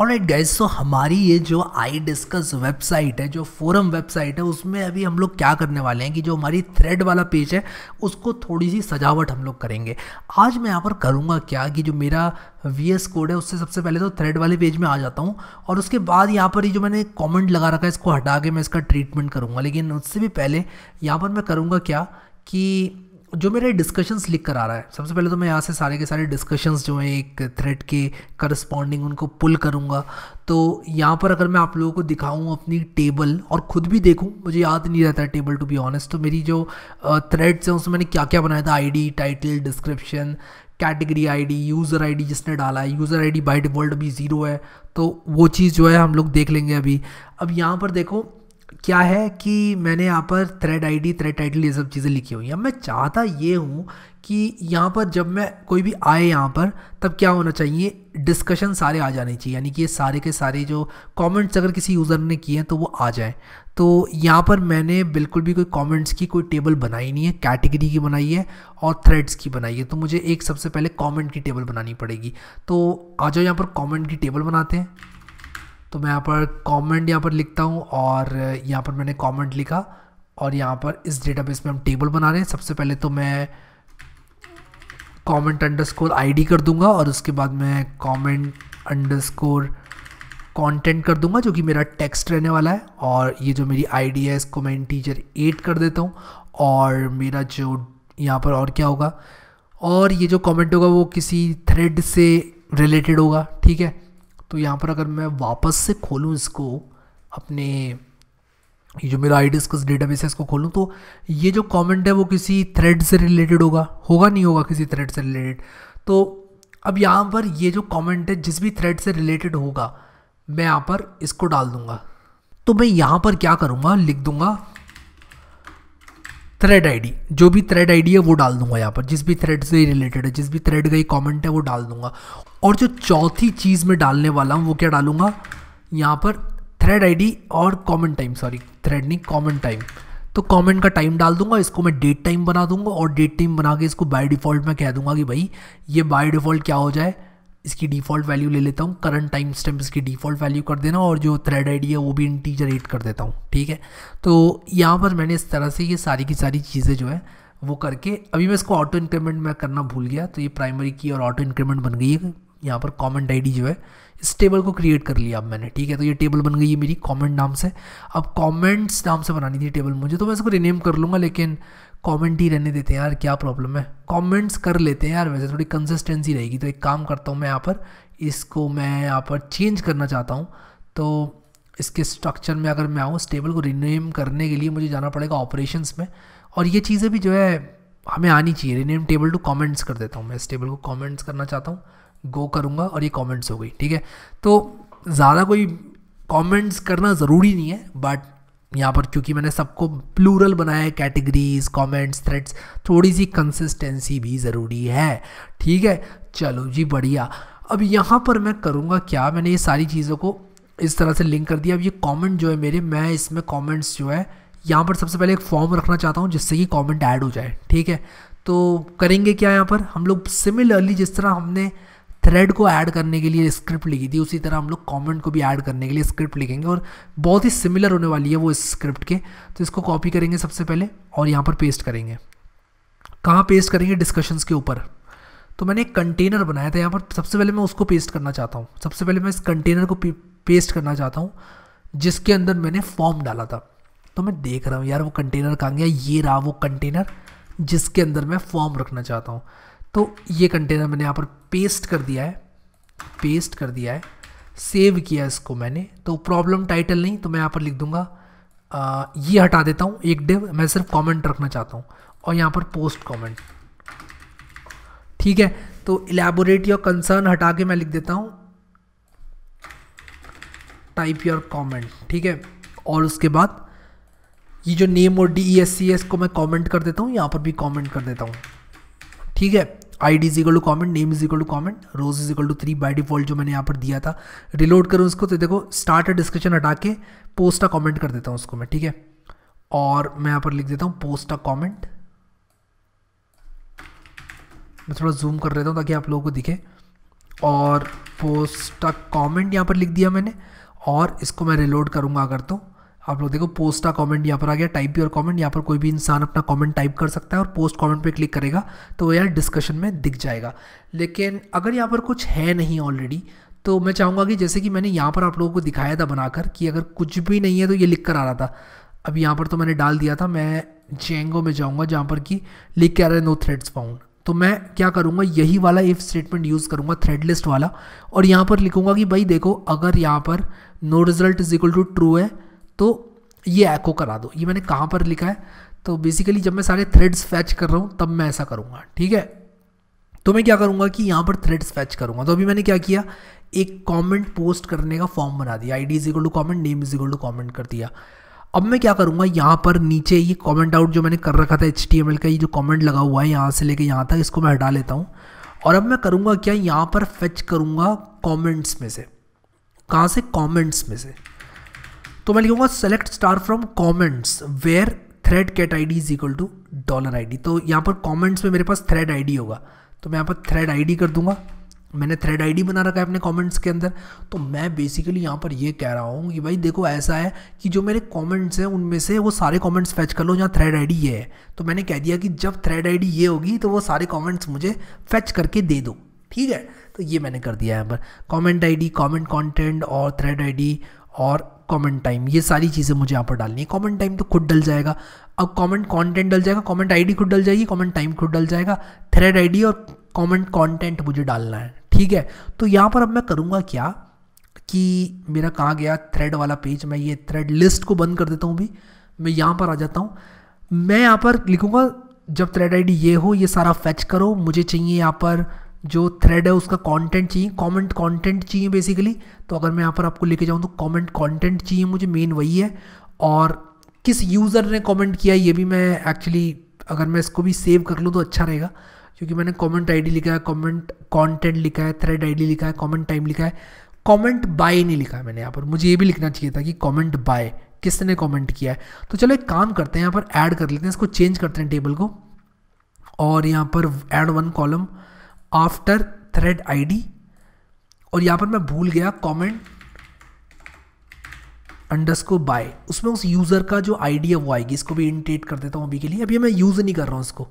और eight guys so हमारी ये जो आई डिस्कस वेबसाइट है जो फोरम वेबसाइट है उसमें अभी हम लोग क्या करने वाले हैं कि जो हमारी थ्रेड वाला पेज है उसको थोड़ी सी सजावट हम लोग करेंगे आज मैं यहाँ पर करूँगा क्या कि जो मेरा वी एस कोड है उससे सबसे पहले तो थ्रेड वाले पेज में आ जाता हूँ और उसके बाद यहाँ पर ये जो मैंने कॉमेंट लगा रखा है इसको हटा के मैं इसका ट्रीटमेंट करूँगा लेकिन उससे भी पहले यहाँ पर मैं करूँगा क्या कि जो मेरे डिस्कशंस लिख कर आ रहा है सबसे पहले तो मैं यहाँ से सारे के सारे डिस्कशंस जो हैं एक थ्रेड के करस्पॉन्डिंग उनको पुल करूँगा तो यहाँ पर अगर मैं आप लोगों को दिखाऊँ अपनी टेबल और ख़ुद भी देखूँ मुझे याद नहीं रहता है टेबल टू बी ऑनेस्ट तो मेरी जो थ्रेड्स हैं उसमें मैंने क्या क्या बनाया था I title description category ID user ID जिसने डाला है यूज़र आईडी बाय डिफ़ॉल्ट अभी ज़ीरो है तो वो चीज़ जो है हम लोग देख लेंगे अभी अब यहाँ पर देखो क्या है कि मैंने यहाँ पर थ्रेड आईडी थ्रेड टाइटल ये सब चीज़ें लिखी हुई हैं मैं चाहता ये हूँ कि यहाँ पर जब मैं कोई भी आए यहाँ पर तब क्या होना चाहिए डिस्कशन सारे आ जाने चाहिए यानी कि ये सारे के सारे जो कमेंट्स अगर किसी यूज़र ने किए हैं तो वो आ जाए तो यहाँ पर मैंने बिल्कुल भी कोई कमेंट्स की कोई टेबल बनाई नहीं है कैटेगरी की बनाई है और थ्रेड्स की बनाई है तो मुझे एक सबसे पहले कॉमेंट की टेबल बनानी पड़ेगी तो आ जाओ यहाँ पर कॉमेंट की टेबल बनाते हैं तो मैं यहाँ पर कमेंट यहाँ पर लिखता हूँ और यहाँ पर मैंने कमेंट लिखा और यहाँ पर इस डेटाबेस में हम टेबल बना रहे हैं सबसे पहले तो मैं कमेंट अंडरस्कोर आईडी कर दूंगा और उसके बाद मैं कमेंट अंडरस्कोर कंटेंट कर दूंगा जो कि मेरा टेक्स्ट रहने वाला है और ये जो मेरी आईडी है इसको मैं इंटीजर एट कर देता हूँ और मेरा जो यहाँ पर और क्या होगा और ये जो कमेंट होगा वो किसी थ्रेड से रिलेटेड होगा ठीक है तो यहाँ पर अगर मैं वापस से खोलूँ इसको अपने ये जो मेरा आई डिस्कस डेटाबेस है इसको खोलूँ तो ये जो कमेंट है वो किसी थ्रेड से रिलेटेड होगा होगा नहीं होगा किसी थ्रेड से रिलेटेड तो अब यहाँ पर ये जो कमेंट है जिस भी थ्रेड से रिलेटेड होगा मैं यहाँ पर इसको डाल दूँगा तो मैं यहाँ पर क्या करूँगा लिख दूँगा थ्रेड आईडी जो भी थ्रेड आईडी है वो डाल दूंगा यहाँ पर जिस भी थ्रेड से रिलेटेड है जिस भी थ्रेड का ही कमेंट है वो डाल दूंगा और जो चौथी चीज़ में डालने वाला हूँ वो क्या डालूंगा यहाँ पर थ्रेड आईडी और कमेंट टाइम सॉरी थ्रेड नहीं कमेंट टाइम तो कमेंट का टाइम डाल दूंगा इसको मैं डेट टाइम बना दूंगा और डेट टाइम बना के इसको बाय डिफ़ॉल्ट मैं कह दूंगा कि भाई ये बाय डिफ़ॉल्ट क्या हो जाए इसकी डिफ़ॉल्ट वैल्यू ले लेता हूँ करंट टाइम स्टैम्प इसकी डिफ़ॉल्ट वैल्यू कर देना और जो थ्रेड आईडी है वो भी इंटीजर एट कर देता हूँ ठीक है तो यहाँ पर मैंने इस तरह से ये सारी की सारी चीज़ें जो है वो करके अभी मैं इसको ऑटो इंक्रीमेंट में करना भूल गया तो ये प्राइमरी की और ऑटो इंक्रीमेंट बन गई है यहाँ पर कॉमेंट आई जो है इस टेबल को क्रिएट कर लिया अब मैंने ठीक है तो ये टेबल बन गई है मेरी कॉमेंट नाम से अब कॉमेंट्स नाम से बनानी थी टेबल मुझे तो मैं इसको रिनेम कर लूँगा लेकिन कमेंट ही रहने देते हैं यार क्या प्रॉब्लम है कमेंट्स कर लेते हैं यार वैसे थोड़ी कंसिस्टेंसी रहेगी तो एक काम करता हूँ मैं यहाँ पर इसको मैं यहाँ पर चेंज करना चाहता हूँ तो इसके स्ट्रक्चर में अगर मैं आऊँ इस टेबल को रिनेम करने के लिए मुझे जाना पड़ेगा ऑपरेशंस में और ये चीज़ें भी जो है हमें आनी चाहिए रिनेम टेबल टू कॉमेंट्स कर देता हूँ मैं इस टेबल को कॉमेंट्स करना चाहता हूँ गो करूँगा और ये कॉमेंट्स हो गई ठीक है तो ज़्यादा कोई कॉमेंट्स करना ज़रूरी नहीं है बट यहाँ पर क्योंकि मैंने सबको प्लूरल बनाया है कैटेगरीज कमेंट्स थ्रेड्स थोड़ी सी कंसिस्टेंसी भी ज़रूरी है ठीक है चलो जी बढ़िया अब यहाँ पर मैं करूँगा क्या मैंने ये सारी चीज़ों को इस तरह से लिंक कर दिया अब ये कमेंट जो है मेरे मैं इसमें कमेंट्स जो है यहाँ पर सबसे पहले एक फॉर्म रखना चाहता हूँ जिससे कि कॉमेंट ऐड हो जाए ठीक है तो करेंगे क्या यहाँ पर हम लोग सिमिलरली जिस तरह हमने थ्रेड को ऐड करने के लिए स्क्रिप्ट लिखी थी उसी तरह हम लोग कॉमेंट को भी ऐड करने के लिए स्क्रिप्ट लिखेंगे और बहुत ही सिमिलर होने वाली है वो इस स्क्रिप्ट के तो इसको कॉपी करेंगे सबसे पहले और यहाँ पर पेस्ट करेंगे कहाँ पेस्ट करेंगे डिस्कशंस के ऊपर तो मैंने एक कंटेनर बनाया था यहाँ पर सबसे पहले मैं उसको पेस्ट करना चाहता हूँ सबसे पहले मैं इस कंटेनर को पेस्ट करना चाहता हूँ जिसके अंदर मैंने फॉर्म डाला था तो मैं देख रहा हूँ यार वो कंटेनर कहाँ गया ये रहा वो कंटेनर जिसके अंदर मैं फॉर्म रखना चाहता हूँ तो ये कंटेनर मैंने यहाँ पर पेस्ट कर दिया है पेस्ट कर दिया है सेव किया इसको मैंने तो प्रॉब्लम टाइटल नहीं तो मैं यहाँ पर लिख दूंगा आ, ये हटा देता हूँ एक डिव मैं सिर्फ कमेंट रखना चाहता हूँ और यहाँ पर पोस्ट कमेंट ठीक है तो इलेबोरेट योर कंसर्न हटा के मैं लिख देता हूँ टाइप योर कमेंट ठीक है और उसके बाद ये जो नेम और D E S C S को मैं कमेंट कर देता हूँ यहाँ पर भी कमेंट कर देता हूँ ठीक है I D is two comment name is two comment rows is two three by default जो मैंने यहाँ पर दिया था रिलोड करूँ उसको तो देखो स्टार्ट डिस्कशन हटा के पोस्ट अ कॉमेंट कर देता हूँ उसको मैं ठीक है और मैं यहाँ पर लिख देता हूँ पोस्ट अ कॉमेंट मैं थोड़ा जूम कर देता हूँ ताकि आप लोगों को दिखे और पोस्ट का कॉमेंट यहाँ पर लिख दिया मैंने और इसको मैं रिलोड करूँगा अगर तो आप लोग देखो पोस्ट का कमेंट यहाँ पर आ गया टाइप योर कमेंट यहाँ पर कोई भी इंसान अपना कमेंट टाइप कर सकता है और पोस्ट कमेंट पे क्लिक करेगा तो वो यार डिस्कशन में दिख जाएगा लेकिन अगर यहाँ पर कुछ है नहीं ऑलरेडी तो मैं चाहूँगा कि जैसे कि मैंने यहाँ पर आप लोगों को दिखाया था बनाकर कि अगर कुछ भी नहीं है तो ये लिख कर आ रहा था अब यहाँ पर तो मैंने डाल दिया था मैं जेंगो में जाऊँगा जहाँ पर कि लिख के आ रहा है नो थ्रेड्स फाउंड तो मैं क्या करूँगा यही वाला इफ़ स्टेटमेंट यूज़ करूँगा थ्रेड लिस्ट वाला और यहाँ पर लिखूँगा कि भाई देखो अगर यहाँ पर no result is equal to true है तो ये एको करा दो ये मैंने कहाँ पर लिखा है तो बेसिकली जब मैं सारे थ्रेड्स फैच कर रहा हूँ तब मैं ऐसा करूँगा ठीक है तो मैं क्या करूँगा कि यहाँ पर थ्रेड्स फैच करूँगा तो अभी मैंने क्या किया एक कमेंट पोस्ट करने का फॉर्म बना दिया I D is equal to comment name is equal to comment कर दिया अब मैं क्या करूँगा यहाँ पर नीचे ये कॉमेंट आउट जो मैंने कर रखा था एच का ये जो कॉमेंट लगा हुआ है यहाँ से लेके यहाँ तक इसको मैं हटा लेता हूँ और अब मैं करूँगा क्या यहाँ पर फैच करूँगा कॉमेंट्स में से कहाँ से कॉमेंट्स में से तो मैं लिखूंगा select star from comments where thread cat I D is equal to dollar I D तो यहाँ पर कॉमेंट्स में मेरे पास थ्रेड आई डी होगा तो मैं यहाँ पर थ्रेड आई डी कर दूंगा मैंने थ्रेड आई डी बना रखा है अपने कॉमेंट्स के अंदर तो मैं बेसिकली यहाँ पर ये कह रहा हूँ कि भाई देखो ऐसा है कि जो मेरे कॉमेंट्स हैं उनमें से वो सारे कॉमेंट्स फैच कर लो जहाँ थ्रेड आई डी ये है तो मैंने कह दिया कि जब थ्रेड आई डी ये होगी तो वो सारे कॉमेंट्स मुझे फैच करके दे दो ठीक है तो ये मैंने कर दिया यहाँ पर comment I D comment content और थ्रेड आई डी और कमेंट टाइम ये सारी चीज़ें मुझे यहाँ पर डालनी है कमेंट टाइम तो खुद डल जाएगा अब कॉमेंट कॉन्टेंट डल जाएगा कॉमेंट आईडी खुद डल जाएगी कॉमेंट टाइम खुद डल जाएगा थ्रेड आईडी और कमेंट कॉन्टेंट मुझे डालना है ठीक है तो यहाँ पर अब मैं करूँगा क्या कि मेरा कहाँ गया थ्रेड वाला पेज मैं ये थ्रेड लिस्ट को बंद कर देता हूँ अभी मैं यहाँ पर आ जाता हूँ मैं यहाँ पर लिखूँगा जब थ्रेड आई ये हो ये सारा फैच करो मुझे चाहिए यहाँ पर जो थ्रेड है उसका कंटेंट चाहिए कमेंट कंटेंट चाहिए बेसिकली तो अगर मैं यहाँ पर आपको लेके जाऊँ तो कमेंट कंटेंट चाहिए मुझे मेन वही है और किस यूज़र ने कमेंट किया ये भी मैं एक्चुअली अगर मैं इसको भी सेव कर लूँ तो अच्छा रहेगा क्योंकि मैंने कमेंट आईडी लिखा है कमेंट कंटेंट लिखा है थ्रेड आईडी लिखा है कमेंट टाइम लिखा है कमेंट बाय नहीं लिखा है मैंने यहाँ पर मुझे ये भी लिखना चाहिए था कि कमेंट बाय किसने कमेंट किया है तो चलो एक काम करते हैं यहाँ पर ऐड कर लेते हैं इसको चेंज करते हैं टेबल को और यहाँ पर add one column after thread I और यहाँ पर मैं भूल गया कॉमेंट अंडरस्को बाय उसमें उस यूज़र का जो आई है वो आएगी इसको भी इंटेट कर देता हूँ अभी के लिए अभी मैं यूज़ नहीं कर रहा हूँ इसको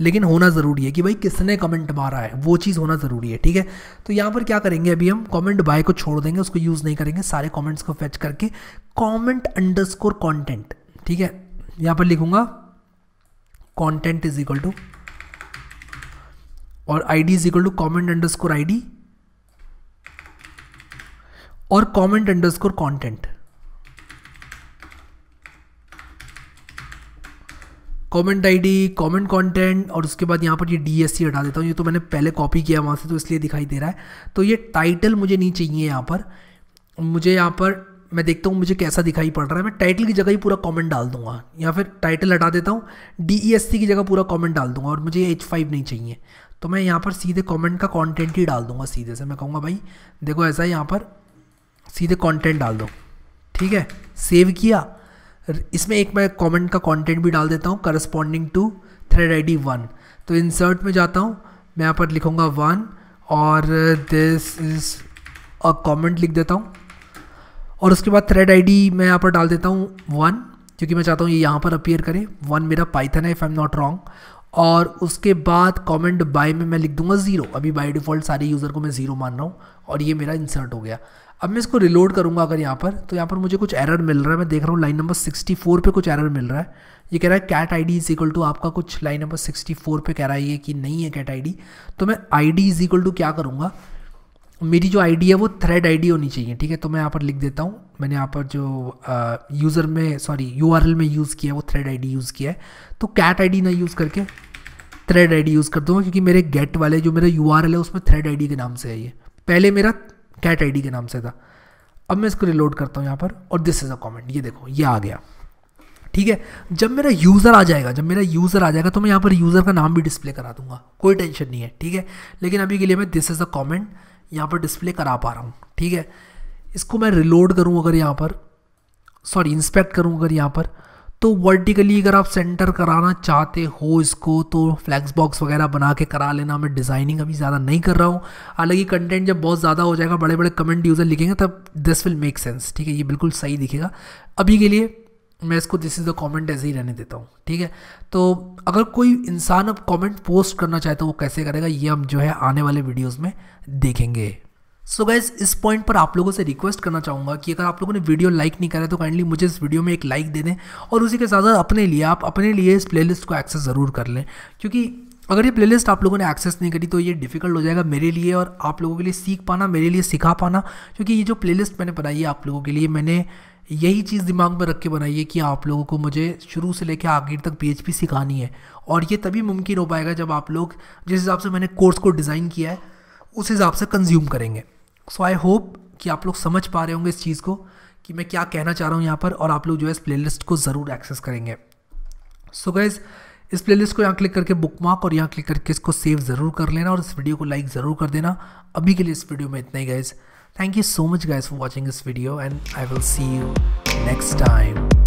लेकिन होना ज़रूरी है कि भाई किसने कमेंट मारा है वो चीज़ होना ज़रूरी है ठीक है तो यहाँ पर क्या करेंगे अभी हम कमेंट बाय को छोड़ देंगे उसको यूज़ नहीं करेंगे सारे कमेंट्स को फेच करके कमेंट अंडरस्कोर कंटेंट ठीक है यहाँ पर लिखूंगा कंटेंट इज इक्वल टू और I D is equal to comment underscore I D और comment underscore content comment I D comment content और उसके बाद यहाँ पर ये डी एस सी हटा देता हूँ ये तो मैंने पहले कॉपी किया वहाँ से तो इसलिए दिखाई दे रहा है तो ये टाइटल मुझे नहीं चाहिए यहाँ पर मुझे यहाँ पर मैं देखता हूँ मुझे कैसा दिखाई पड़ रहा है मैं टाइटल की जगह ही पूरा कॉमेंट डाल दूंगा या फिर टाइटल हटा देता हूँ डी ई एस सी की जगह पूरा कॉमेंट डाल दूंगा और मुझे एच फाइव नहीं चाहिए तो मैं यहाँ पर सीधे कमेंट का कंटेंट ही डाल दूंगा सीधे से मैं कहूँगा भाई देखो ऐसा यहाँ पर सीधे कंटेंट डाल दो ठीक है सेव किया इसमें एक मैं कमेंट का कंटेंट भी डाल देता हूँ corresponding to thread I D one तो इंसर्ट में जाता हूँ मैं यहाँ पर लिखूँगा वन और दिस इज़ अ कॉमेंट लिख देता हूँ और उसके बाद थ्रेड डी मैं यहाँ पर डाल देता हूँ वन क्योंकि मैं चाहता हूँ ये यहाँ पर अपीयर करे वन मेरा पाइथन है if I am not wrong और उसके बाद कमेंट बाय में मैं लिख दूंगा ज़ीरो अभी बाय डिफ़ॉल्ट सारे यूज़र को मैं ज़ीरो मान रहा हूँ और ये मेरा इंसर्ट हो गया अब मैं इसको रिलोड करूँगा अगर यहाँ पर तो यहाँ पर मुझे कुछ एरर मिल रहा है मैं देख रहा हूँ लाइन नंबर 64 पे कुछ एरर मिल रहा है ये कह रहा है cat I D is equal to आपका कुछ लाइन नंबर 64 पे कह रहा है ये कि नहीं है कैट आई डी तो मैं I D is equal to क्या करूँगा मेरी जो आई डी है वो थ्रेड आई डी होनी चाहिए ठीक है तो मैं यहाँ पर लिख देता हूँ मैंने यहाँ पर जो यूज़र में सॉरी यू में यूज़ किया वो थ्रेड आईडी यूज़ किया है तो कैट आईडी ना यूज़ करके थ्रेड आईडी यूज़ कर दूँगा क्योंकि मेरे गेट वाले जो मेरा यू है उसमें थ्रेड आईडी के नाम से है ये पहले मेरा कैट आईडी के नाम से था अब मैं इसको रिलोड करता हूँ यहाँ पर और दिस इज़ अ कॉमेंट ये देखो ये आ गया ठीक है जब मेरा यूज़र आ जाएगा जब मेरा यूज़र आ जाएगा तो मैं यहाँ पर यूज़र का नाम भी डिस्प्ले करा दूंगा कोई टेंशन नहीं है ठीक है लेकिन अभी के लिए मैं दिस इज़ अ कॉमेंट यहाँ पर डिस्प्ले करा पा रहा हूँ ठीक है इसको मैं रिलोड करूँ अगर यहाँ पर सॉरी इंस्पेक्ट करूँ अगर यहाँ पर तो वर्टिकली अगर आप सेंटर कराना चाहते हो इसको तो फ्लैक्स बॉक्स वगैरह बना के करा लेना मैं डिज़ाइनिंग अभी ज़्यादा नहीं कर रहा हूँ हालांकि कंटेंट जब बहुत ज़्यादा हो जाएगा बड़े बड़े कमेंट यूज़र लिखेंगे तब दिस विल मेक सेंस ठीक है ये बिल्कुल सही दिखेगा अभी के लिए मैं इसको दिस इज़ द कॉमेंट ऐसे ही रहने देता हूँ ठीक है तो अगर कोई इंसान अब कॉमेंट पोस्ट करना चाहता तो वो कैसे करेगा ये हम जो है आने वाले वीडियोज़ में देखेंगे सो गैस इस पॉइंट पर आप लोगों से रिक्वेस्ट करना चाहूँगा कि अगर आप लोगों ने वीडियो लाइक नहीं करा तो काइंडली मुझे इस वीडियो में एक लाइक दे दें और उसी के साथ साथ अपने लिए आप अपने लिए इस प्लेलिस्ट को एक्सेस ज़रूर कर लें क्योंकि अगर ये प्लेलिस्ट आप लोगों ने एक्सेस नहीं करी तो ये डिफिकल्ट हो जाएगा मेरे लिए और आप लोगों के लिए सीख पाना मेरे लिए सिखा पाना क्योंकि ये जो प्लेलिस्ट मैंने बनाई है आप लोगों के लिए मैंने यही चीज़ दिमाग में रख के बनाई है कि आप लोगों को मुझे शुरू से लेकर आखिर तक पी सिखानी है और ये तभी मुमकिन हो पाएगा जब आप लोग जिस हिसाब से मैंने कोर्स को डिज़ाइन किया है उस हिसाब से कंज्यूम करेंगे सो आई होप कि आप लोग समझ पा रहे होंगे इस चीज़ को कि मैं क्या कहना चाह रहा हूँ यहाँ पर और आप लोग जो है इस प्लेलिस्ट को ज़रूर एक्सेस करेंगे सो so गैज़ इस प्लेलिस्ट को यहाँ क्लिक करके बुक मार्क और यहाँ क्लिक करके इसको सेव ज़रूर कर लेना और इस वीडियो को लाइक ज़रूर कर देना अभी के लिए इस वीडियो में इतना ही guys Thank you so much guys for watching this video and I will see you next time.